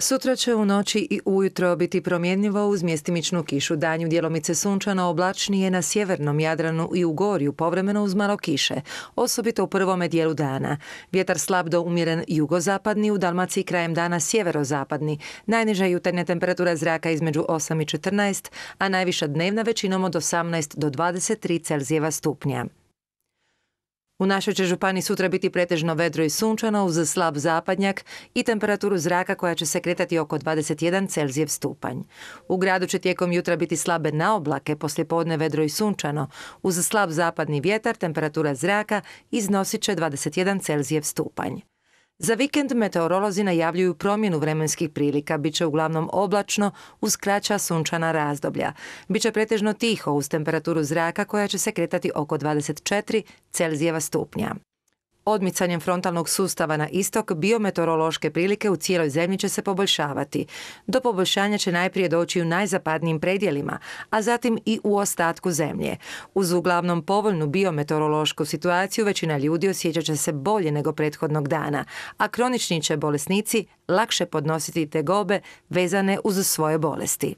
Sutra će u noći i ujutro biti promjenljivo uz mjestimičnu kišu. Danju dijelomice sunčano oblačnije na sjevernom Jadranu i u Gorju, povremeno uz malo kiše, osobito u prvome dijelu dana. Vjetar slab do umjeren jugozapadni, u Dalmaciji krajem dana sjeverozapadni. Najniža jutarnja temperatura zraka između 8 i 14, a najviša dnevna većinom od 18 do 23 Celzijeva stupnja. U našoj će županiji sutra biti pretežno vedro i sunčano uz slab zapadnjak i temperaturu zraka koja će se kretati oko 21 Celzijev stupanj. U gradu će tijekom jutra biti slabe naoblake, poslijepodne vedro i sunčano. Uz slab zapadni vjetar temperatura zraka iznosit će 21 Celzijev stupanj. Za vikend meteorolozi najavljuju promjenu vremenskih prilika, bit će uglavnom oblačno uz kraća sunčana razdoblja. Biće pretežno tiho uz temperaturu zraka koja će se kretati oko 24 Celzijeva stupnja. Odmicanjem frontalnog sustava na istok, biometeorološke prilike u cijeloj zemlji će se poboljšavati. Do poboljšanja će najprije doći u najzapadnijim predjelima, a zatim i u ostatku zemlje. Uz uglavnom povoljnu biometeorološku situaciju većina ljudi osjećat će se bolje nego prethodnog dana, a kronični će bolesnici lakše podnositi tegobe vezane uz svoje bolesti.